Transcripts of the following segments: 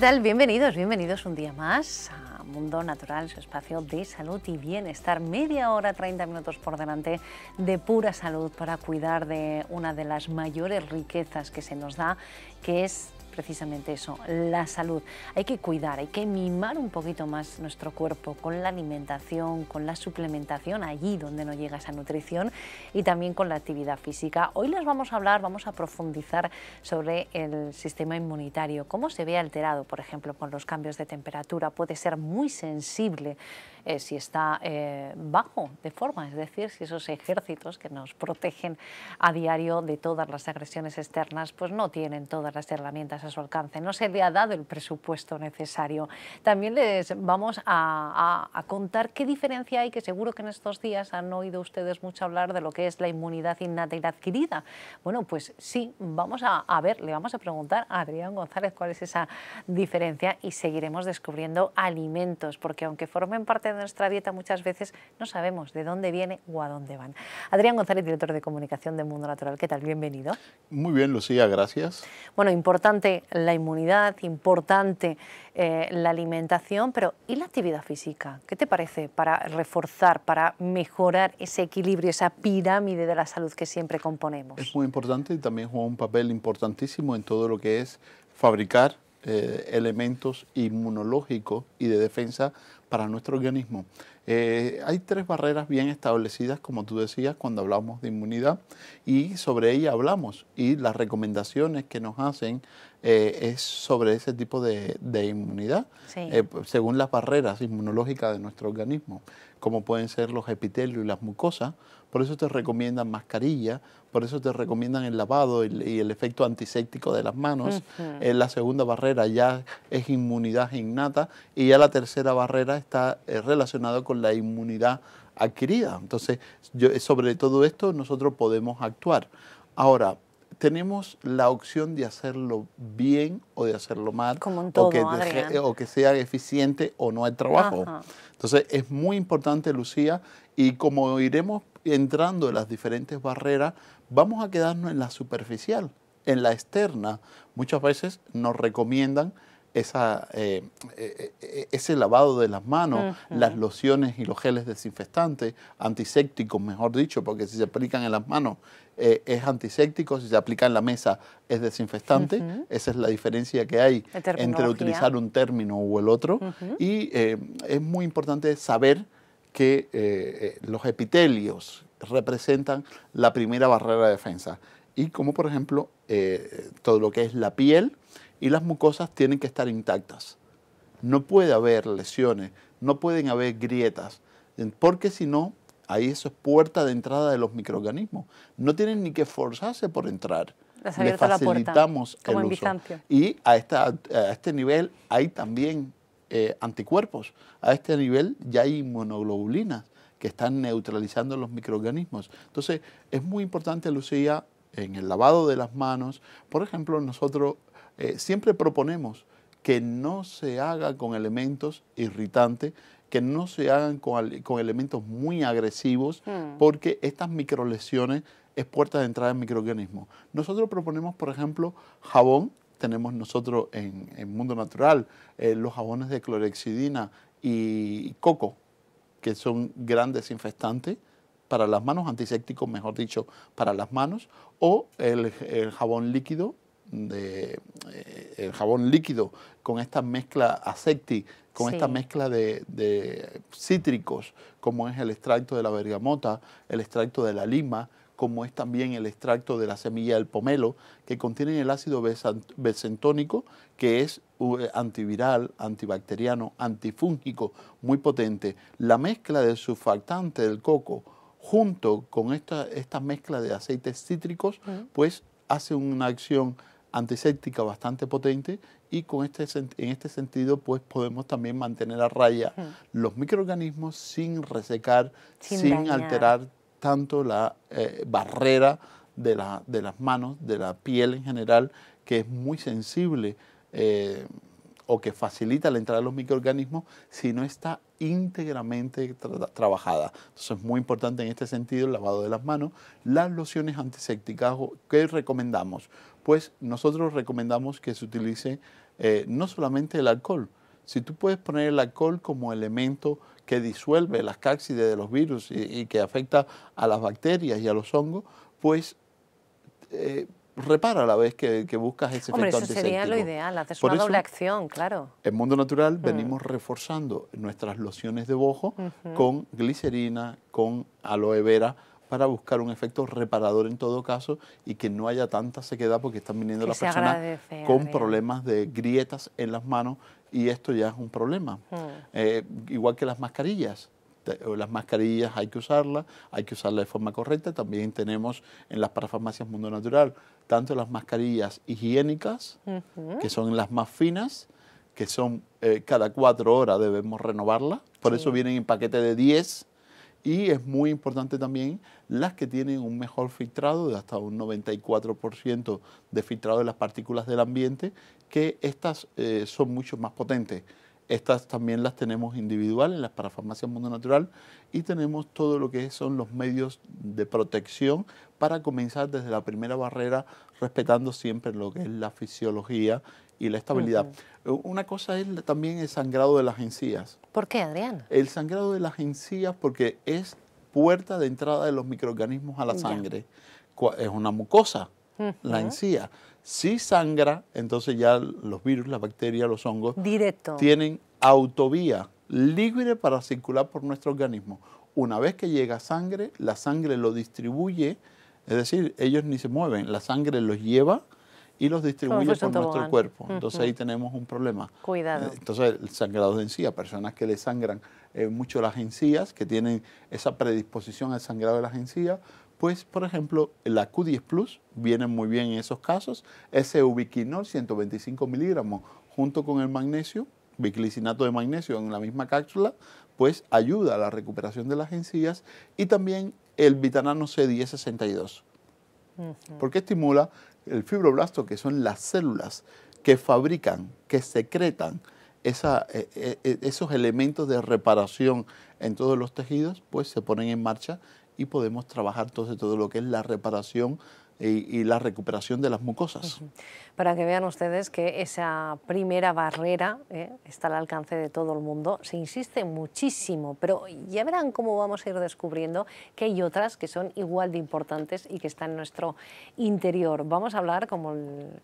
tal? Bienvenidos, bienvenidos un día más a Mundo Natural, su espacio de salud y bienestar. Media hora, 30 minutos por delante de pura salud para cuidar de una de las mayores riquezas que se nos da, que es precisamente eso, la salud. Hay que cuidar, hay que mimar un poquito más nuestro cuerpo con la alimentación, con la suplementación, allí donde no llega esa nutrición y también con la actividad física. Hoy les vamos a hablar, vamos a profundizar sobre el sistema inmunitario, cómo se ve alterado, por ejemplo, con los cambios de temperatura, puede ser muy sensible eh, si está eh, bajo de forma, es decir, si esos ejércitos que nos protegen a diario de todas las agresiones externas, pues no tienen todas las herramientas a su alcance. No se le ha dado el presupuesto necesario. También les vamos a, contar qué diferencia hay, que seguro que en estos días han oído ustedes mucho hablar de lo que es la inmunidad innata y adquirida. Bueno, pues sí, vamos a, ver, le vamos a preguntar a Adrián González cuál es esa diferencia y seguiremos descubriendo alimentos, porque aunque formen parte de nuestra dieta muchas veces no sabemos de dónde viene o a dónde van. Adrián González, director de comunicación de Mundo Natural, ¿qué tal? Bienvenido. Muy bien, Lucía, gracias. Bueno, importante la inmunidad, importante eh, la alimentación, pero ¿y la actividad física? ¿Qué te parece para reforzar, para mejorar ese equilibrio, esa pirámide de la salud que siempre componemos? Es muy importante y también juega un papel importantísimo en todo lo que es fabricar eh, elementos inmunológicos y de defensa para nuestro organismo. Eh, hay tres barreras bien establecidas, como tú decías, cuando hablamos de inmunidad y sobre ella hablamos y las recomendaciones que nos hacen eh, es sobre ese tipo de, inmunidad, pues, según las barreras inmunológicas de nuestro organismo, como pueden ser los epitelios y las mucosas, por eso te recomiendan mascarilla, por eso te recomiendan el lavado y, el efecto antiséptico de las manos. Eh, la segunda barrera ya es inmunidad innata y ya la tercera barrera está eh, relacionada con la inmunidad adquirida. Entonces, eh, sobre todo esto nosotros podemos actuar. Ahora, tenemos la opción de hacerlo bien o de hacerlo mal, o, que sea eficiente o no hay trabajo. Entonces es muy importante, Lucía, y como iremos entrando en las diferentes barreras, vamos a quedarnos en la superficial, en la externa. Muchas veces nos recomiendan esa, eh, eh, eh, ese lavado de las manos, las lociones y los geles desinfectantes, antisépticos, mejor dicho, porque si se aplican en las manos es antiséptico, si se aplica en la mesa es desinfectante. Esa es la diferencia que hay entre utilizar un término o el otro. Y es muy importante saber que eh, eh, los epitelios representan la primera barrera de defensa y como por ejemplo eh, todo lo que es la piel y las mucosas tienen que estar intactas. No puede haber lesiones, no pueden haber grietas, porque si no, ahí eso es puerta de entrada de los microorganismos. No tienen ni que forzarse por entrar. Les facilitamos el uso. y a, esta, a este nivel hay también eh, anticuerpos. A este nivel ya hay inmunoglobulinas que están neutralizando los microorganismos. Entonces, es muy importante, Lucía, en el lavado de las manos. Por ejemplo, nosotros eh, siempre proponemos que no se haga con elementos irritantes, que no se hagan con, elementos muy agresivos, hmm. porque estas microlesiones es puerta de entrada en microorganismos. Nosotros proponemos, por ejemplo, jabón tenemos nosotros en, el Mundo Natural, eh, los jabones de clorexidina y coco, que son grandes infestantes para las manos, antisépticos, mejor dicho, para las manos, o el, jabón líquido eh, el jabón líquido con esta mezcla asepti, con esta mezcla de, cítricos, como es el extracto de la bergamota, el extracto de la lima, como es también el extracto de la semilla del pomelo, que contiene el ácido besentónico, que es eh, antiviral, antibacteriano, antifúngico, muy potente. La mezcla del surfactante del coco junto con esta, mezcla de aceites cítricos, pues hace una acción antiséptica bastante potente y con este, en este sentido pues podemos también mantener a raya los microorganismos sin resecar, sin alterar tanto la eh, barrera de, las manos, de la piel en general, que es muy sensible eh, o que facilita la entrada de los microorganismos, si no está íntegramente trabajada. Entonces es muy importante en este sentido el lavado de las manos, las lociones antisépticas ¿qué recomendamos. Pues nosotros recomendamos que se utilice eh, no solamente el alcohol, si tú puedes poner el alcohol como elemento que disuelve las cápsides de los virus y, que afecta a las bacterias y a los hongos, pues eh, repara a la vez que, buscas ese Hombre, efecto eso sería lo ideal, hacer una doble acción, claro. En Mundo Natural mm. venimos reforzando nuestras lociones de bojo con glicerina, con aloe vera, para buscar un efecto reparador en todo caso y que no haya tanta sequedad porque están viniendo las personas con problemas de grietas en las manos y esto ya es un problema. Eh, igual que las mascarillas. Las mascarillas hay que usarlas, hay que usarlas de forma correcta. También tenemos en las parafarmacias Mundo Natural tanto las mascarillas higiénicas, que son las más finas, que son eh, cada cuatro horas debemos renovarlas. Por eso vienen en paquete de 10. Y es muy importante también las que tienen un mejor filtrado de hasta un 94% de filtrado de las partículas del ambiente que estas eh, son mucho más potentes. Estas también las tenemos individuales, las para Mundo Natural, y tenemos todo lo que son los medios de protección para comenzar desde la primera barrera, respetando siempre lo que es la fisiología y la estabilidad. Eh, una cosa es también el sangrado de las encías. ¿Por qué, Adrián? El sangrado de las encías porque es puerta de entrada de los microorganismos a la sangre. Es una mucosa, la encía. Si sangra, entonces ya los virus, las bacterias, los hongos tienen autovía libre para circular por nuestro organismo. Una vez que llega sangre, la sangre lo distribuye, es decir, ellos ni se mueven, la sangre los lleva y los distribuye por nuestro cuerpo. Entonces ahí tenemos un problema. Cuidado. Eh, entonces el sangrado de encía, personas que le sangran eh, mucho las encías, que tienen esa predisposición al sangrado de las encías, pues, por ejemplo, la Q10 Plus viene muy bien en esos casos. Ese ubiquinol 125 miligramos junto con el magnesio, biclicinato de magnesio en la misma cápsula, pues ayuda a la recuperación de las encías y también el vitanano C1062, porque estimula el fibroblasto, que son las células que fabrican, que secretan eh, eh, eh, esos elementos de reparación en todos los tejidos, pues se ponen en marcha y podemos trabajar entonces todo lo que es la reparación y, la recuperación de las mucosas. Para que vean ustedes que esa primera barrera eh, está al alcance de todo el mundo, se insiste muchísimo, pero ya verán cómo vamos a ir descubriendo que hay otras que son igual de importantes y que están en nuestro interior. Vamos a hablar, como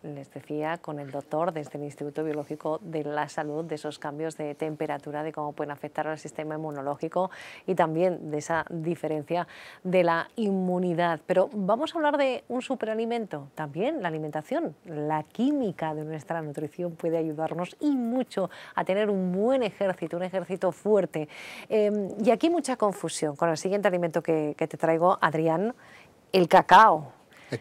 les decía, con el doctor desde el este Instituto Biológico de la Salud, de esos cambios de temperatura, de cómo pueden afectar al sistema inmunológico y también de esa diferencia de la inmunidad. Pero vamos a hablar de un superalimento. También la alimentación, la química de nuestra nutrición puede ayudarnos y mucho a tener un buen ejército, un ejército fuerte. Em, y aquí mucha confusión con el siguiente alimento que te traigo, Adrián, el cacao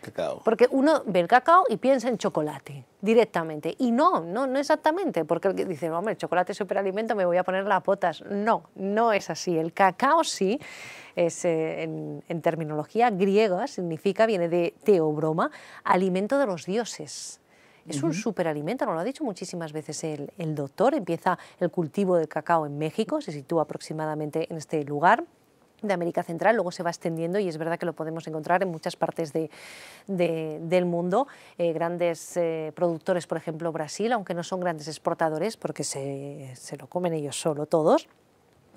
cacao. Porque uno ve el cacao y piensa en chocolate directamente. Y no, no, no exactamente, porque dice, hombre, el chocolate es superalimento, me voy a poner las potas, No, no es así. El cacao sí, es, eh, en, terminología griega, significa, viene de teobroma, alimento de los dioses. Es un superalimento, nos lo ha dicho muchísimas veces el, el doctor. Empieza el cultivo del cacao en México, se sitúa aproximadamente en este lugar de América Central, luego se va extendiendo y es verdad que lo podemos encontrar en muchas partes del mundo. Eh, grandes eh, productores, por ejemplo, Brasil, aunque no son grandes exportadores porque se, lo comen ellos solo todos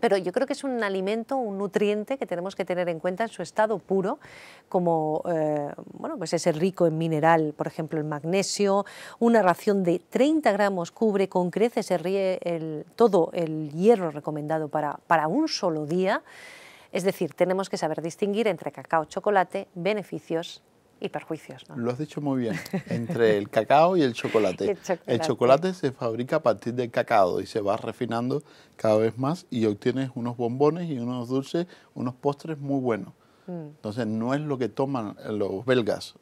pero yo creo que es un alimento, un nutriente que tenemos que tener en cuenta en su estado puro, como eh, bueno, pues el rico en mineral, por ejemplo el magnesio, una ración de 30 gramos cubre con creces el, todo el hierro recomendado para, para un solo día, es decir, tenemos que saber distinguir entre cacao, chocolate, beneficios y perjuicios. Lo has dicho muy bien, entre el cacao y el chocolate. el chocolate. se fabrica a partir del cacao y se va refinando cada vez más y obtienes unos bombones y unos dulces, unos postres muy buenos. Mm. Entonces no es lo que toman los belgas,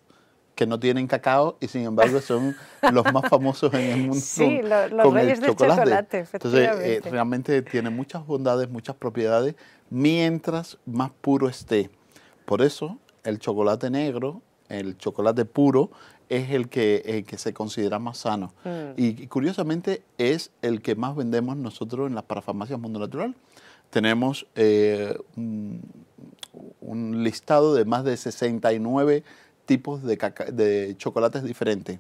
que no tienen cacao y sin embargo son los más famosos en el mundo. Sí, los, reyes chocolate. del chocolate, Entonces, eh, realmente tiene muchas bondades, muchas propiedades, mientras más puro esté. Por eso, el chocolate negro, el chocolate puro, es el que, se considera más sano. Mm. Y, curiosamente es el que más vendemos nosotros en las parafarmacias Mundo Natural. Tenemos eh, un, un listado de más de 69 tipos de, chocolates diferentes.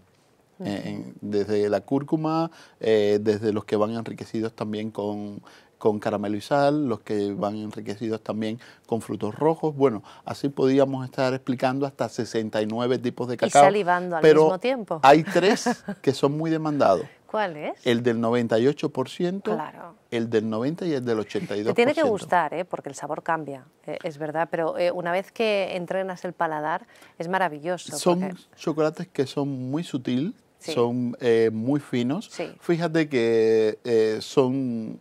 Eh, desde la cúrcuma, eh, desde los que van enriquecidos también con, con caramelo y sal, los que van enriquecidos también con frutos rojos. Bueno, así podríamos estar explicando hasta 69 tipos de cacao. Y salivando al pero mismo tiempo. Hay tres que son muy demandados. ¿Cuál es? El del 98%, claro. el del 90% y el del 82%. Te tiene que gustar, ¿eh? porque el sabor cambia, eh, es verdad, pero eh, una vez que entrenas el paladar es maravilloso. Son chocolates que son muy sutil, son muy finos. Fíjate que son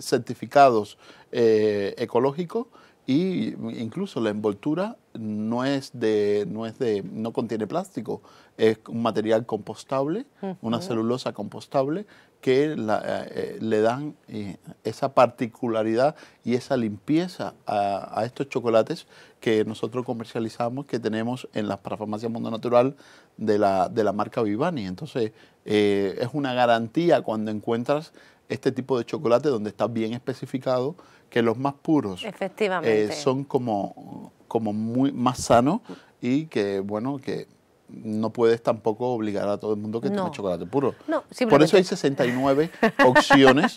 certificados eh, ecológico y incluso la envoltura no es de no es de no contiene plástico es un material compostable una celulosa compostable que eh, eh, le dan esa particularidad y esa limpieza a, estos chocolates que nosotros comercializamos que tenemos en las parafarmacias... Mundo Natural de la, de la marca Vivani entonces es una garantía cuando encuentras este tipo de chocolate donde está bien especificado que los más puros Efectivamente. Eh, son como, como muy más sanos y que, bueno, que no puedes tampoco obligar a todo el mundo que tenga tome chocolate puro. Por eso hay 69 opciones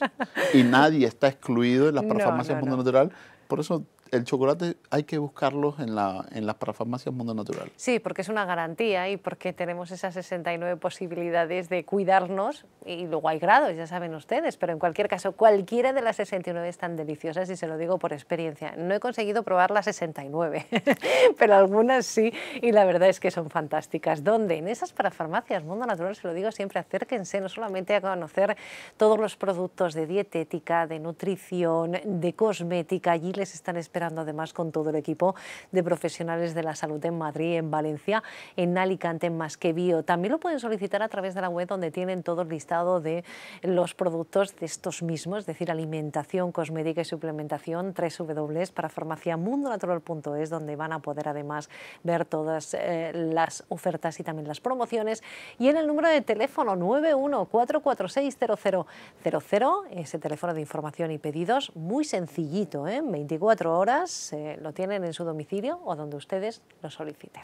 y nadie está excluido en las no, del Mundo Natural. Por eso el chocolate hay que buscarlo en, la, en las parafarmacias Mundo Natural. Sí, porque es una garantía y porque tenemos esas 69 posibilidades de cuidarnos y luego hay grados, ya saben ustedes, pero en cualquier caso, cualquiera de las 69 están deliciosas y se lo digo por experiencia. No he conseguido probar las 69, pero algunas sí y la verdad es que son fantásticas. ¿Dónde? En esas parafarmacias Mundo Natural, se lo digo siempre, acérquense no solamente a conocer todos los productos de dietética, de nutrición, de cosmética, allí les están esperando además con todo el equipo de profesionales de la salud en Madrid, en Valencia, en Alicante, en bio También lo pueden solicitar a través de la web donde tienen todo el listado de los productos de estos mismos, es decir, alimentación, cosmética y suplementación, 3W para farmacia mundonatural.es donde van a poder además ver todas eh, las ofertas y también las promociones. Y en el número de teléfono 914460000, ese teléfono de información y pedidos, muy sencillito, ¿eh? 24 horas eh, lo tienen en su domicilio o donde ustedes lo soliciten.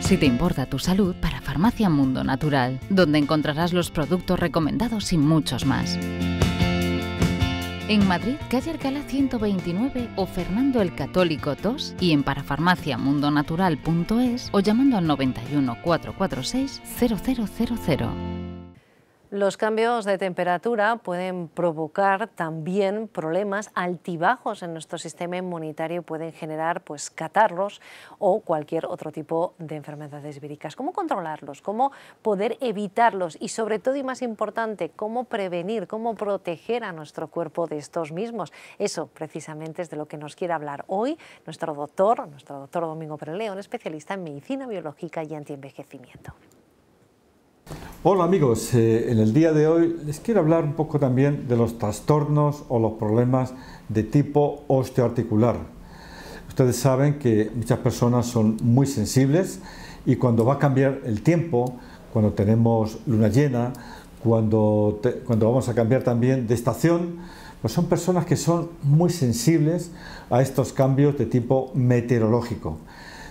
Si te importa tu salud, para Farmacia Mundo Natural, donde encontrarás los productos recomendados y muchos más. En Madrid, calle Alcalá 129 o Fernando el Católico 2 y en parafarmaciamundonatural.es o llamando al 91 446 0000. Los cambios de temperatura pueden provocar también problemas altibajos en nuestro sistema inmunitario, pueden generar pues, catarros o cualquier otro tipo de enfermedades víricas. ¿Cómo controlarlos? ¿Cómo poder evitarlos? Y sobre todo y más importante, ¿cómo prevenir, cómo proteger a nuestro cuerpo de estos mismos? Eso precisamente es de lo que nos quiere hablar hoy nuestro doctor, nuestro doctor Domingo un especialista en medicina biológica y antienvejecimiento. Hola amigos, eh, en el día de hoy les quiero hablar un poco también de los trastornos o los problemas de tipo osteoarticular. Ustedes saben que muchas personas son muy sensibles y cuando va a cambiar el tiempo, cuando tenemos luna llena, cuando, cuando vamos a cambiar también de estación, pues son personas que son muy sensibles a estos cambios de tipo meteorológico.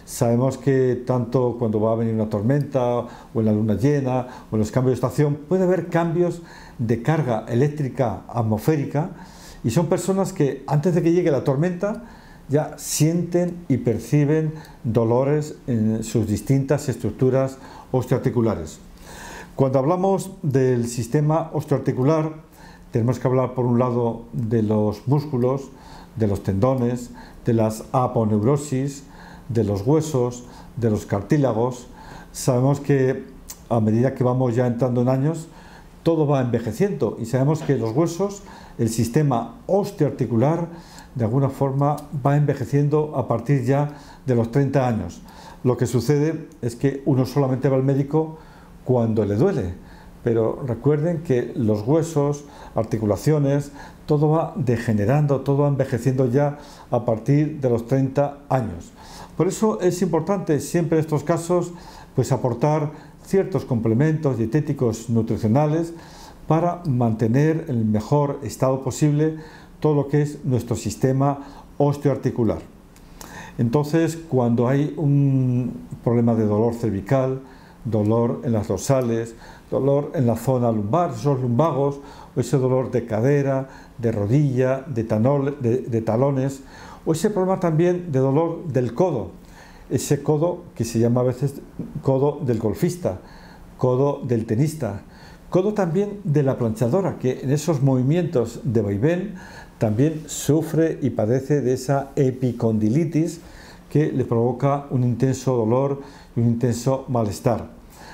Sabemos que tanto cuando va a venir una tormenta o en la luna llena o en los cambios de estación puede haber cambios de carga eléctrica atmosférica y son personas que antes de que llegue la tormenta ya sienten y perciben dolores en sus distintas estructuras osteoarticulares. Cuando hablamos del sistema osteoarticular, tenemos que hablar por un lado de los músculos, de los tendones, de las aponeurosis, de los huesos, de los cartílagos. Sabemos que a medida que vamos ya entrando en años, todo va envejeciendo y sabemos que los huesos, el sistema osteoarticular, de alguna forma va envejeciendo a partir ya de los 30 años. Lo que sucede es que uno solamente va al médico cuando le duele, pero recuerden que los huesos, articulaciones, todo va degenerando, todo va envejeciendo ya a partir de los 30 años. Por eso es importante siempre en estos casos pues aportar ciertos complementos dietéticos nutricionales para mantener el mejor estado posible todo lo que es nuestro sistema osteoarticular. Entonces, cuando hay un problema de dolor cervical, dolor en las dorsales, dolor en la zona lumbar, esos lumbagos, o ese dolor de cadera, de rodilla, de talones, o ese problema también de dolor del codo, ese codo que se llama a veces codo del golfista, codo del tenista, codo también de la planchadora, que en esos movimientos de vaivén también sufre y padece de esa epicondilitis que le provoca un intenso dolor y un intenso malestar.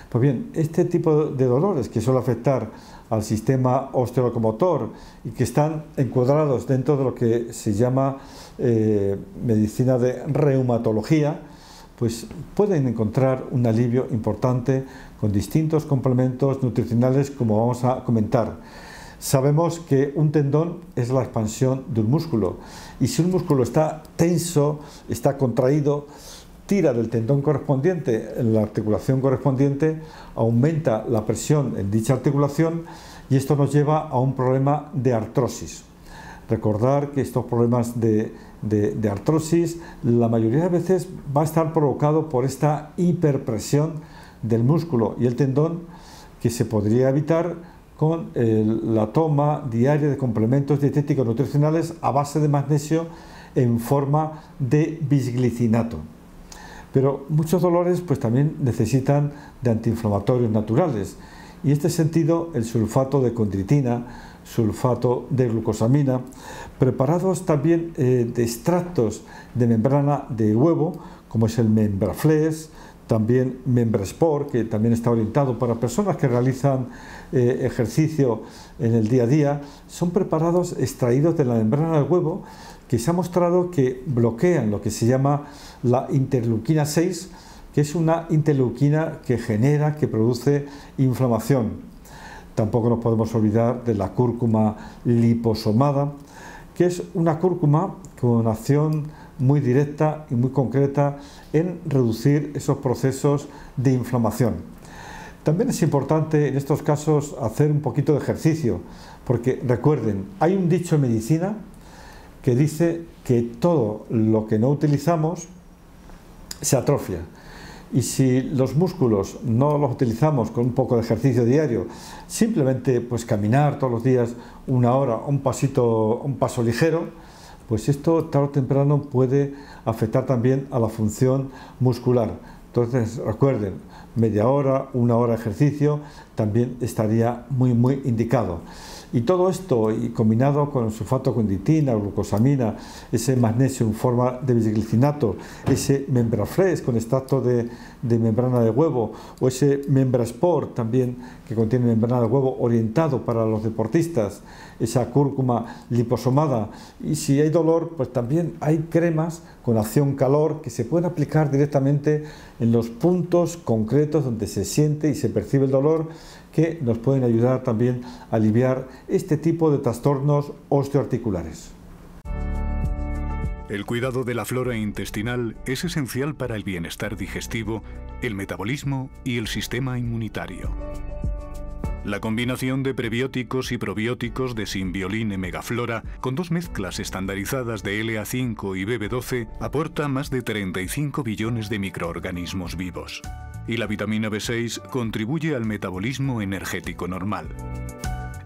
Pues bien, este tipo de dolores que suele afectar al sistema osteocomotor y que están encuadrados dentro de lo que se llama eh, medicina de reumatología, pues pueden encontrar un alivio importante con distintos complementos nutricionales como vamos a comentar. Sabemos que un tendón es la expansión de un músculo y si un músculo está tenso, está contraído, tira del tendón correspondiente en la articulación correspondiente, aumenta la presión en dicha articulación y esto nos lleva a un problema de artrosis. Recordar que estos problemas de de, artrosis, la mayoría de veces va a estar provocado por esta hiperpresión del músculo y el tendón que se podría evitar con eh, la toma diaria de complementos dietéticos nutricionales a base de magnesio en forma de bisglicinato. Pero muchos dolores pues también necesitan de antiinflamatorios naturales y en este sentido el sulfato de condritina sulfato de glucosamina, preparados también eh, de extractos de membrana de huevo, como es el membraflex, también membraspor, que también está orientado para personas que realizan eh, ejercicio en el día a día, son preparados extraídos de la membrana del huevo, que se ha mostrado que bloquean lo que se llama la interleuquina 6, que es una interleuquina que genera, que produce inflamación. Tampoco nos podemos olvidar de la cúrcuma liposomada, que es una cúrcuma con acción muy directa y muy concreta en reducir esos procesos de inflamación. También es importante en estos casos hacer un poquito de ejercicio, porque recuerden, hay un dicho en medicina que dice que todo lo que no utilizamos se atrofia. Y si los músculos no los utilizamos con un poco de ejercicio diario, simplemente pues caminar todos los días una hora, un pasito, un paso ligero, pues esto tarde o temprano puede afectar también a la función muscular. Entonces recuerden, media hora, una hora de ejercicio también estaría muy muy indicado. Y todo esto y combinado con el sulfato conditina, glucosamina, ese magnesio en forma de bisglicinato, ese membrafres con extracto de, membrana de huevo o ese membraspor también que contiene membrana de huevo orientado para los deportistas, esa cúrcuma liposomada. Y si hay dolor, pues también hay cremas con acción calor que se pueden aplicar directamente en los puntos concretos donde se siente y se percibe el dolor que nos pueden ayudar también a aliviar este tipo de trastornos osteoarticulares. El cuidado de la flora intestinal es esencial para el bienestar digestivo, el metabolismo y el sistema inmunitario. La combinación de prebióticos y probióticos de Simbioline Megaflora, con dos mezclas estandarizadas de LA5 y BB12, aporta más de 35 billones de microorganismos vivos. Y la vitamina B6 contribuye al metabolismo energético normal.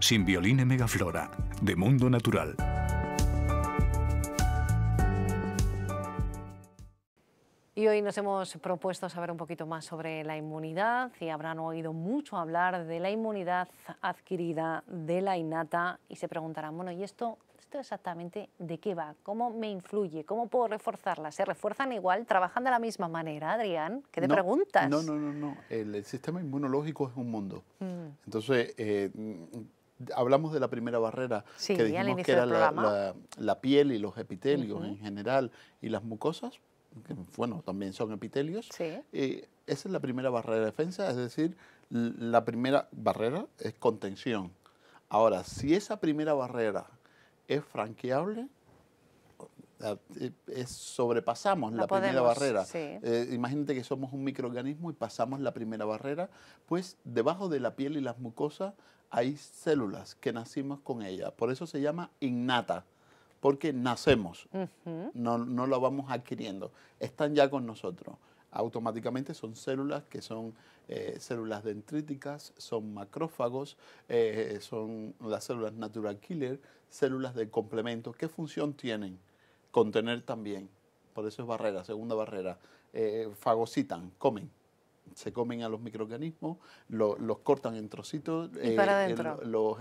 Simbioline Megaflora, de Mundo Natural. Y hoy nos hemos propuesto saber un poquito más sobre la inmunidad y habrán oído mucho hablar de la inmunidad adquirida, de la innata y se preguntarán, bueno, ¿y esto, esto exactamente de qué va? ¿Cómo me influye? ¿Cómo puedo reforzarla? ¿Se refuerzan igual? ¿Trabajan de la misma manera, Adrián? ¿Qué te preguntas? No, no, no, no. El, sistema inmunológico es un mundo. Mm. Entonces, eh, mm, hablamos de la primera barrera que dijimos que era la, piel y los epitelios en general y las mucosas, que bueno, también son epitelios, y eh, esa es la primera barrera de defensa, es decir, la primera barrera es contención. Ahora, si esa primera barrera es franqueable, eh, sobrepasamos la, primera barrera. Eh, imagínate que somos un microorganismo y pasamos la primera barrera, pues debajo de la piel y las mucosas hay células que nacimos con ellas. Por eso se llama innata porque nacemos, no, no vamos adquiriendo, están ya con nosotros. Automáticamente son células que son eh, células dendríticas, son macrófagos, eh, son las células natural killer, células de complemento. ¿Qué función tienen? Contener también. Por eso es barrera, segunda barrera. Eh, fagocitan, comen se comen a los microorganismos, los cortan en trocitos, eh,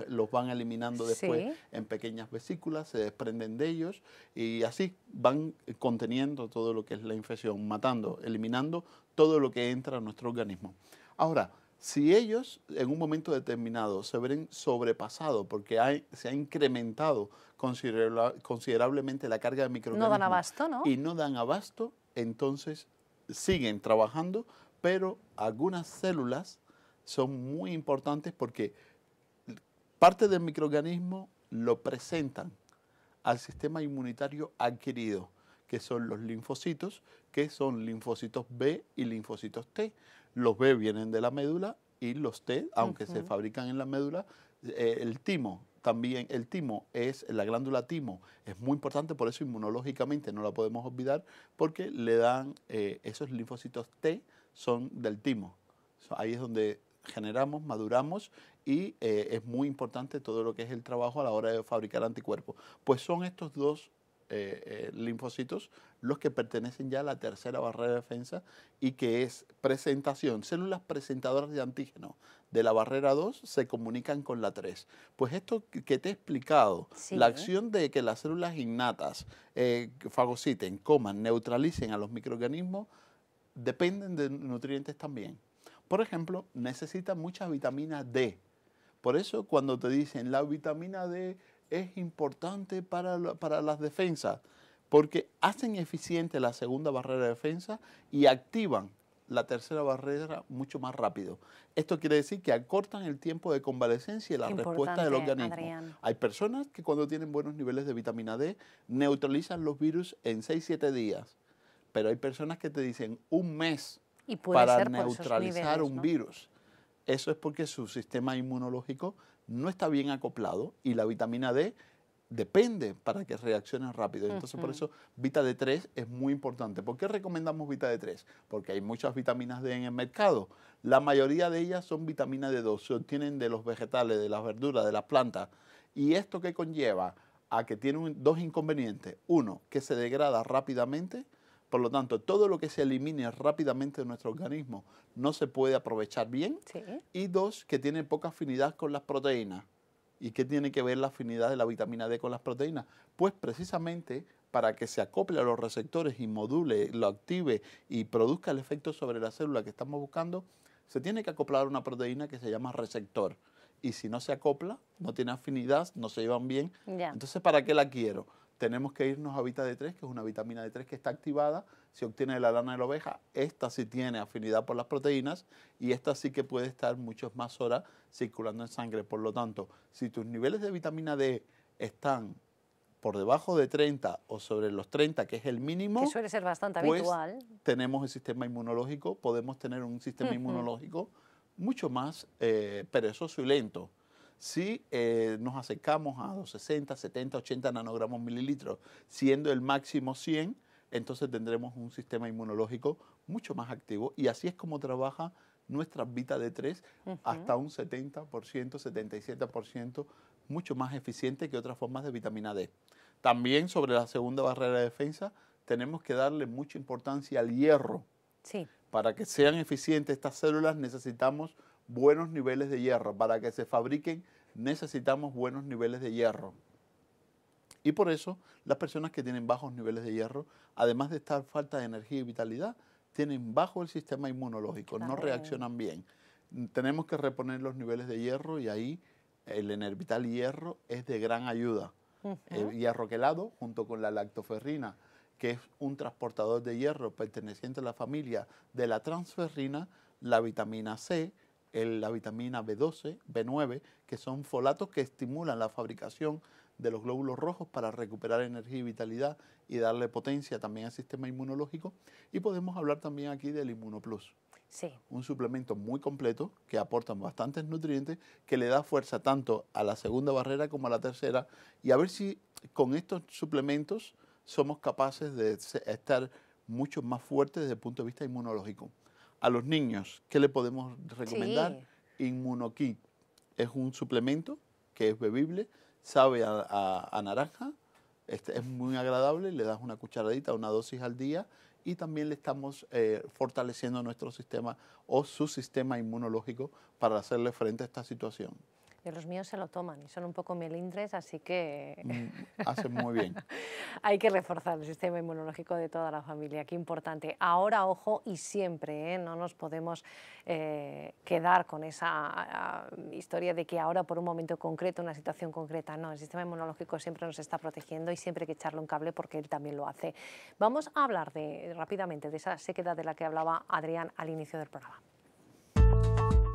los, van eliminando después en pequeñas vesículas, se desprenden de ellos y así van conteniendo todo lo que es la infección, matando, eliminando todo lo que entra a nuestro organismo. Ahora, si ellos en un momento determinado se ven sobrepasados porque se ha incrementado considerablemente la carga de microorganismos abasto, y no dan abasto, entonces siguen trabajando pero algunas células son muy importantes porque parte del microorganismo lo presentan al sistema inmunitario adquirido, que son los linfocitos, que son linfocitos B y linfocitos T. Los B vienen de la médula y los T, aunque se fabrican en la médula, eh, el timo también, el timo es la glándula timo, es muy importante, por eso inmunológicamente no la podemos olvidar, porque le dan eh, esos linfocitos T son del timo. Ahí es donde generamos, maduramos y eh, es muy importante todo lo que es el trabajo a la hora de fabricar anticuerpos. Pues son estos dos eh, eh, linfocitos los que pertenecen ya a la tercera barrera de defensa y que es presentación. Células presentadoras de antígeno de la barrera 2 se comunican con la 3. Pues esto que te he explicado, la acción de que las células innatas fagociten, coman, neutralicen a los microorganismos, dependen de nutrientes también. Por ejemplo, necesitan muchas vitaminas D. Por eso cuando te dicen la vitamina D es importante para, para las defensas, porque hacen eficiente la segunda barrera de defensa y activan la tercera barrera mucho más rápido. Esto quiere decir que acortan el tiempo de convalecencia y la respuesta del organismo. Hay personas que cuando tienen buenos niveles de vitamina D neutralizan los virus en 6-7 días pero hay personas que te dicen un mes para neutralizar un virus. Eso es porque su sistema inmunológico no está bien acoplado y la vitamina D depende para que reaccione rápido. Entonces, por eso Vita D3 es muy importante. ¿Por qué recomendamos Vita D3? Porque hay muchas vitaminas D en el mercado. La mayoría de ellas son vitamina D2, se obtienen de los vegetales, de las verduras, de las plantas. ¿Y esto qué conlleva? A que tiene dos inconvenientes. Uno, que se degrada rápidamente por lo tanto, todo lo que se elimine rápidamente de nuestro organismo no se puede aprovechar bien. Y dos, que tiene poca afinidad con las proteínas. ¿Y qué tiene que ver la afinidad de la vitamina D con las proteínas? Pues precisamente para que se acople a los receptores y module, lo active y produzca el efecto sobre la célula que estamos buscando, se tiene que acoplar una proteína que se llama receptor. Y si no se acopla, no tiene afinidad, no se llevan bien, entonces ¿para qué la quiero? tenemos que irnos a vitamina D3, que es una vitamina D3 que está activada, se obtiene de la lana de la oveja, esta sí tiene afinidad por las proteínas y esta sí que puede estar muchas más horas circulando en sangre. Por lo tanto, si tus niveles de vitamina D están por debajo de 30 o sobre los 30, que es el mínimo, suele ser bastante pues habitual, tenemos el sistema inmunológico, podemos tener un sistema inmunológico mucho más eh, perezoso y lento si eh, nos acercamos a los 60, 70, 80 nanogramos mililitros, siendo el máximo 100, entonces tendremos un sistema inmunológico mucho más activo y así es como trabaja nuestra Vita D3 hasta un 70%, 77%, mucho más eficiente que otras formas de vitamina D. También sobre la segunda barrera de defensa, tenemos que darle mucha importancia al hierro. Para que sean eficientes estas células necesitamos buenos niveles de hierro. Para que se fabriquen necesitamos buenos niveles de hierro. Y por eso las personas que tienen bajos niveles de hierro, además de estar falta de energía y vitalidad, tienen bajo el sistema inmunológico, no reaccionan bien. Tenemos que reponer los niveles de hierro y ahí el Enervital Hierro es de gran ayuda. hierro quelado junto con la lactoferrina, que es un transportador de hierro perteneciente a la familia de la transferrina, la vitamina C, la vitamina B12, B9, que son folatos que estimulan la fabricación de los glóbulos rojos para recuperar energía y vitalidad y darle potencia también al sistema inmunológico. Y podemos hablar también aquí del Inmunoplus. Sí. Un suplemento muy completo que aporta bastantes nutrientes, que le da fuerza tanto a la segunda barrera como a la tercera. Y a ver si con estos suplementos somos capaces de estar mucho más fuertes desde el punto de vista inmunológico. A los niños, ¿qué le podemos recomendar? Sí. es un suplemento que es bebible, sabe a, naranja, este, es muy agradable, le das una cucharadita, una dosis al día y también le estamos eh, fortaleciendo nuestro sistema o su sistema inmunológico para hacerle frente a esta situación. Y los míos se lo toman y son un poco melindres, así que... Mm, hacen muy bien. Hay que reforzar el sistema inmunológico de toda la familia, qué importante. Ahora, ojo, y siempre, ¿eh? no nos podemos eh, quedar con esa historia de que ahora por un momento concreto, una situación concreta, no, el sistema inmunológico siempre nos está protegiendo y siempre hay que echarle un cable porque él también lo hace. Vamos a hablar de, rápidamente de esa sequedad de la que hablaba Adrián al inicio del programa.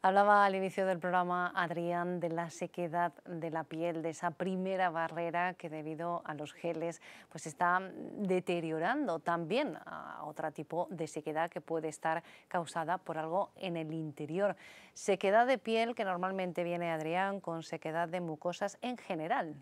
Hablaba al inicio del programa Adrián de la sequedad de la piel, de esa primera barrera que debido a los geles pues está deteriorando también a otro tipo de sequedad que puede estar causada por algo en el interior. Sequedad de piel que normalmente viene Adrián con sequedad de mucosas en general.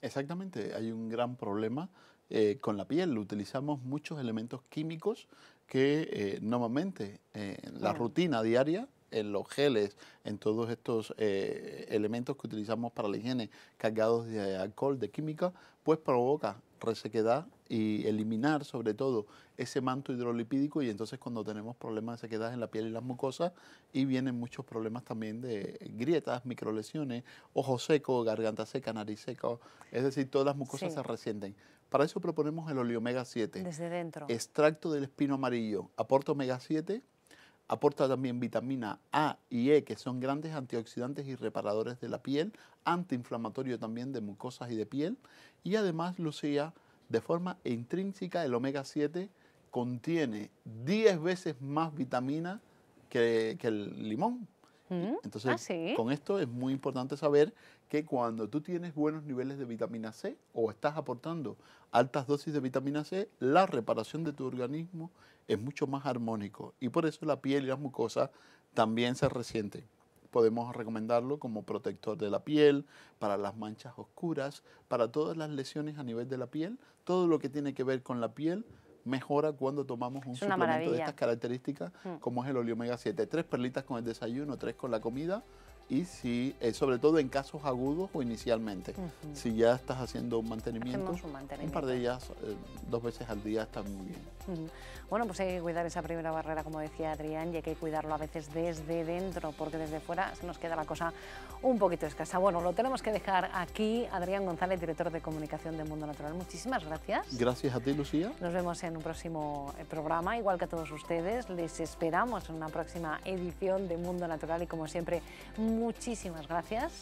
Exactamente, hay un gran problema eh, con la piel. Utilizamos muchos elementos químicos que eh, normalmente eh, en la rutina diaria en los geles, en todos estos eh, elementos que utilizamos para la higiene cargados de alcohol, de química, pues provoca resequedad y eliminar sobre todo ese manto hidrolipídico y entonces cuando tenemos problemas de sequedad en la piel y las mucosas y vienen muchos problemas también de grietas, microlesiones, ojo seco, garganta seca, nariz seca, es decir, todas las mucosas se resienten. Para eso proponemos el oleomega 7. Desde Extracto del espino amarillo, aporta omega 7, Aporta también vitamina A y E, que son grandes antioxidantes y reparadores de la piel, antiinflamatorio también de mucosas y de piel. Y además, Lucía, de forma intrínseca, el omega 7 contiene 10 veces más vitamina que, el limón. Mm, Entonces, ah, con esto es muy importante saber que cuando tú tienes buenos niveles de vitamina C o estás aportando altas dosis de vitamina C, la reparación de tu organismo es mucho más armónico y por eso la piel y las mucosas también se resienten. Podemos recomendarlo como protector de la piel, para las manchas oscuras, para todas las lesiones a nivel de la piel, todo lo que tiene que ver con la piel mejora cuando tomamos un suplemento de estas características, mm. como es el oleomega 7. Tres perlitas con el desayuno, tres con la comida, y si, eh, sobre todo en casos agudos o inicialmente. Si ya estás haciendo un mantenimiento, un, par de ellas eh, dos veces al día está muy bien. Bueno, pues hay que cuidar esa primera barrera, como decía Adrián, y hay que cuidarlo a veces desde dentro, porque desde fuera se nos queda la cosa un poquito escasa. Bueno, lo tenemos que dejar aquí. Adrián González, director de comunicación de Mundo Natural, muchísimas gracias. Gracias a ti, Lucía. Nos vemos en un próximo eh, programa, igual que a todos ustedes. Les esperamos en una próxima edición de Mundo Natural y como siempre, Muchísimas gracias